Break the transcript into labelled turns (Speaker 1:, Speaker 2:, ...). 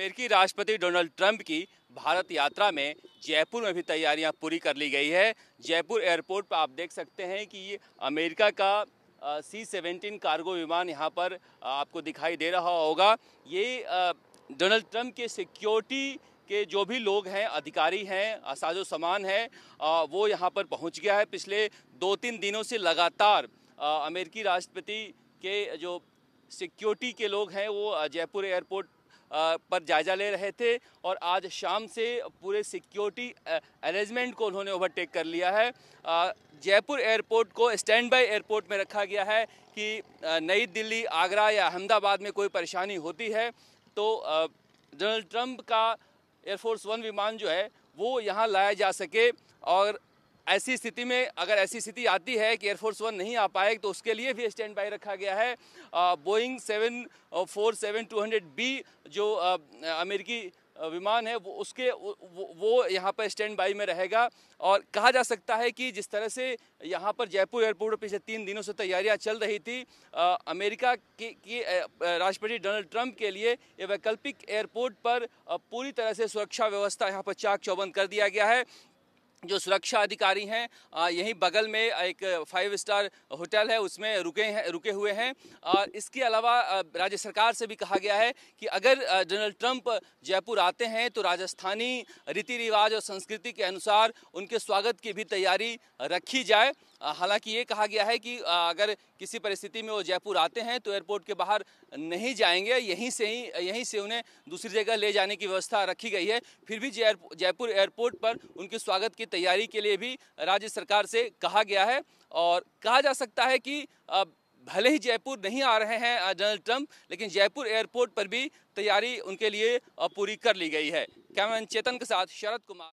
Speaker 1: अमेरिकी राष्ट्रपति Donald Trump की भारत यात्रा में जयपुर में भी तैयारियां पूरी कर ली गई है जयपुर एयरपोर्ट पर आप देख सकते हैं कि ये अमेरिका का सी सेवेंटीन कार्गो विमान यहाँ पर आपको दिखाई दे रहा होगा ये डोनाल्ड ट्रंप के सिक्योरिटी के जो भी लोग हैं अधिकारी हैं साजो सामान है वो यहाँ पर पहुँच गया है पिछले दो तीन दिनों से लगातार अमेरिकी राष्ट्रपति के जो सिक्योरिटी के लोग हैं वो जयपुर एयरपोर्ट पर जायजा ले रहे थे और आज शाम से पूरे सिक्योरिटी अरेंजमेंट को उन्होंने ओवरटेक कर लिया है जयपुर एयरपोर्ट को स्टैंड बाई एयरपोर्ट में रखा गया है कि नई दिल्ली आगरा या अहमदाबाद में कोई परेशानी होती है तो डोनाल्ड ट्रंप का एयरफोर्स वन विमान जो है वो यहाँ लाया जा सके और ऐसी स्थिति में अगर ऐसी स्थिति आती है कि एयरफोर्स वन नहीं आ पाए तो उसके लिए भी स्टैंड बाई रखा गया है Boeing seven four seven two hundred B जो अमेरिकी विमान है वो उसके वो, यहाँ पर स्टैंड बाई में रहेगा और कहा जा सकता है कि जिस तरह से यहाँ पर जयपुर एयरपोर्ट पर पिछले तीन दिनों से तैयारियाँ चल रही थी आ, अमेरिका के, राष्ट्रपति डोनाल्ड ट्रंप के लिए ये वैकल्पिक एयरपोर्ट पर पूरी तरह से सुरक्षा व्यवस्था यहाँ पर चाक चौबंद कर दिया गया है जो सुरक्षा अधिकारी हैं यहीं बगल में एक फाइव स्टार होटल है उसमें रुके हैं रुके हुए हैं और इसके अलावा राज्य सरकार से भी कहा गया है कि अगर डोनाल्ड ट्रंप जयपुर आते हैं तो राजस्थानी रीति रिवाज और संस्कृति के अनुसार उनके स्वागत की भी तैयारी रखी जाए हालांकि ये कहा गया है कि अगर किसी परिस्थिति में वो जयपुर आते हैं तो एयरपोर्ट के बाहर नहीं जाएंगे यहीं से ही यहीं से उन्हें दूसरी जगह ले जाने की व्यवस्था रखी गई है फिर भी जयपुर एयरपोर्ट पर उनके स्वागत की तैयारी के लिए भी राज्य सरकार से कहा गया है और कहा जा सकता है कि भले ही जयपुर नहीं आ रहे हैं डोनाल्ड ट्रंप लेकिन जयपुर एयरपोर्ट पर भी तैयारी उनके लिए पूरी कर ली गई है कैमरा चेतन के साथ शरद कुमार